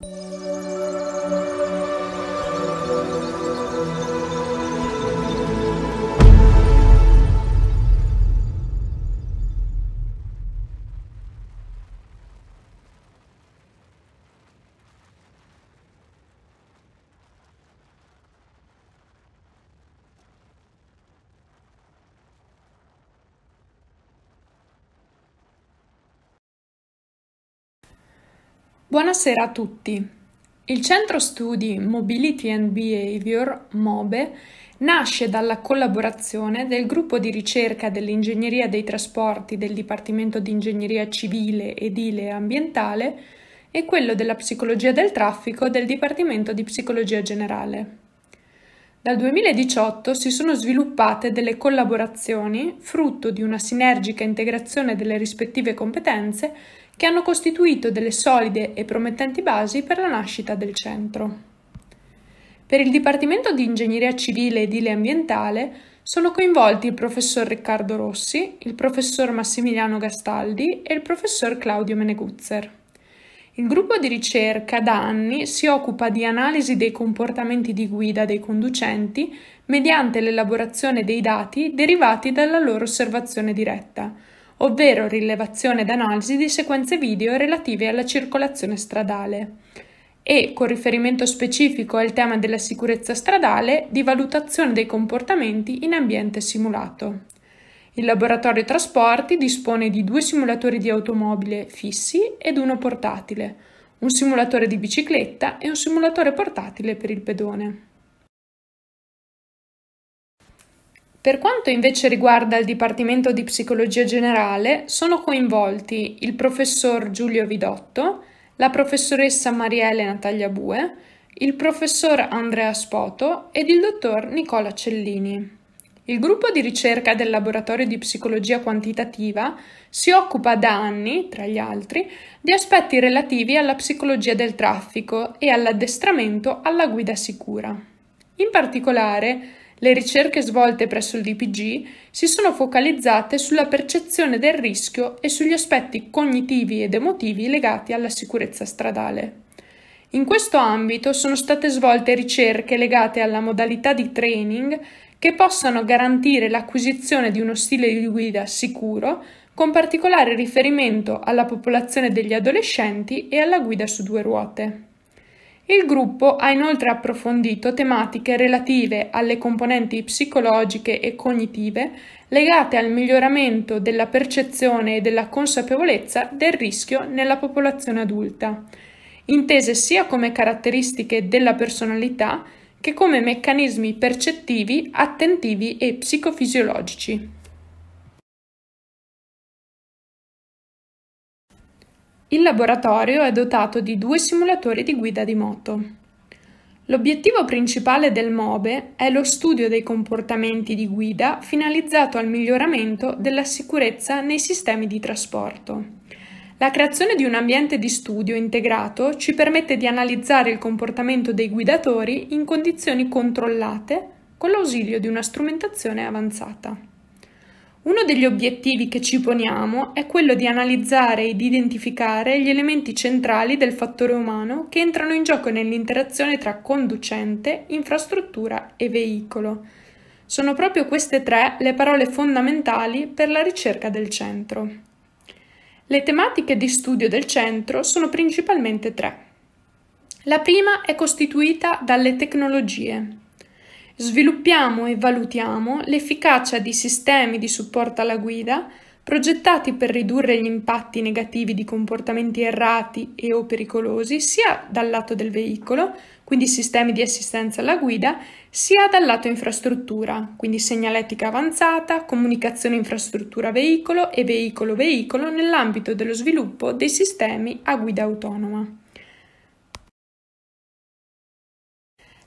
you Buonasera a tutti. Il centro studi Mobility and Behavior, MOBE, nasce dalla collaborazione del gruppo di ricerca dell'ingegneria dei trasporti del Dipartimento di Ingegneria Civile, Edile e Ambientale e quello della psicologia del traffico del Dipartimento di Psicologia Generale. Dal 2018 si sono sviluppate delle collaborazioni, frutto di una sinergica integrazione delle rispettive competenze, che hanno costituito delle solide e promettenti basi per la nascita del centro. Per il Dipartimento di Ingegneria Civile ed Ile Ambientale sono coinvolti il professor Riccardo Rossi, il professor Massimiliano Gastaldi e il professor Claudio Meneguzzer. Il gruppo di ricerca da anni si occupa di analisi dei comportamenti di guida dei conducenti mediante l'elaborazione dei dati derivati dalla loro osservazione diretta, ovvero rilevazione ed analisi di sequenze video relative alla circolazione stradale e, con riferimento specifico al tema della sicurezza stradale, di valutazione dei comportamenti in ambiente simulato. Il laboratorio trasporti dispone di due simulatori di automobile fissi ed uno portatile, un simulatore di bicicletta e un simulatore portatile per il pedone. Per quanto invece riguarda il Dipartimento di Psicologia Generale, sono coinvolti il professor Giulio Vidotto, la professoressa Maria Elena Tagliabue, il professor Andrea Spoto ed il dottor Nicola Cellini. Il gruppo di ricerca del Laboratorio di Psicologia Quantitativa si occupa da anni, tra gli altri, di aspetti relativi alla psicologia del traffico e all'addestramento alla guida sicura. In particolare, le ricerche svolte presso il DPG si sono focalizzate sulla percezione del rischio e sugli aspetti cognitivi ed emotivi legati alla sicurezza stradale. In questo ambito sono state svolte ricerche legate alla modalità di training che possano garantire l'acquisizione di uno stile di guida sicuro, con particolare riferimento alla popolazione degli adolescenti e alla guida su due ruote. Il gruppo ha inoltre approfondito tematiche relative alle componenti psicologiche e cognitive legate al miglioramento della percezione e della consapevolezza del rischio nella popolazione adulta, intese sia come caratteristiche della personalità che come meccanismi percettivi, attentivi e psicofisiologici. Il laboratorio è dotato di due simulatori di guida di moto. L'obiettivo principale del MOBE è lo studio dei comportamenti di guida finalizzato al miglioramento della sicurezza nei sistemi di trasporto. La creazione di un ambiente di studio integrato ci permette di analizzare il comportamento dei guidatori in condizioni controllate con l'ausilio di una strumentazione avanzata. Uno degli obiettivi che ci poniamo è quello di analizzare ed identificare gli elementi centrali del fattore umano che entrano in gioco nell'interazione tra conducente, infrastruttura e veicolo. Sono proprio queste tre le parole fondamentali per la ricerca del centro. Le tematiche di studio del centro sono principalmente tre. La prima è costituita dalle tecnologie. Sviluppiamo e valutiamo l'efficacia di sistemi di supporto alla guida progettati per ridurre gli impatti negativi di comportamenti errati e o pericolosi sia dal lato del veicolo, quindi sistemi di assistenza alla guida, sia dal lato infrastruttura, quindi segnaletica avanzata, comunicazione infrastruttura veicolo e veicolo veicolo nell'ambito dello sviluppo dei sistemi a guida autonoma.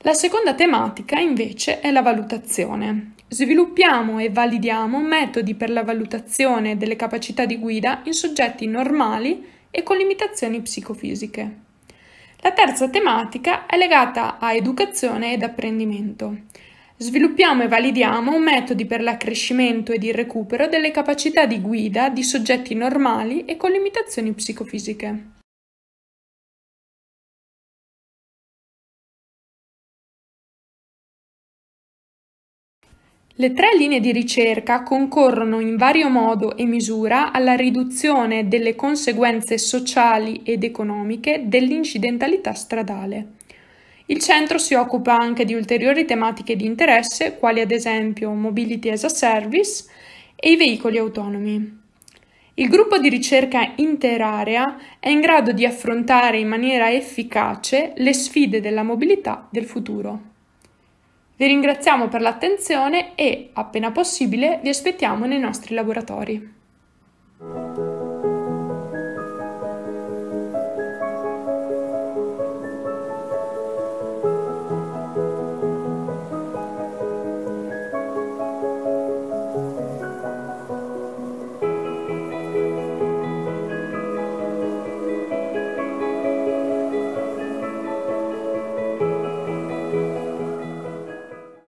La seconda tematica invece è la valutazione, Sviluppiamo e validiamo metodi per la valutazione delle capacità di guida in soggetti normali e con limitazioni psicofisiche. La terza tematica è legata a educazione ed apprendimento. Sviluppiamo e validiamo metodi per l'accrescimento ed il recupero delle capacità di guida di soggetti normali e con limitazioni psicofisiche. Le tre linee di ricerca concorrono in vario modo e misura alla riduzione delle conseguenze sociali ed economiche dell'incidentalità stradale. Il centro si occupa anche di ulteriori tematiche di interesse, quali ad esempio Mobility as a Service e i veicoli autonomi. Il gruppo di ricerca interarea è in grado di affrontare in maniera efficace le sfide della mobilità del futuro. Vi ringraziamo per l'attenzione e, appena possibile, vi aspettiamo nei nostri laboratori.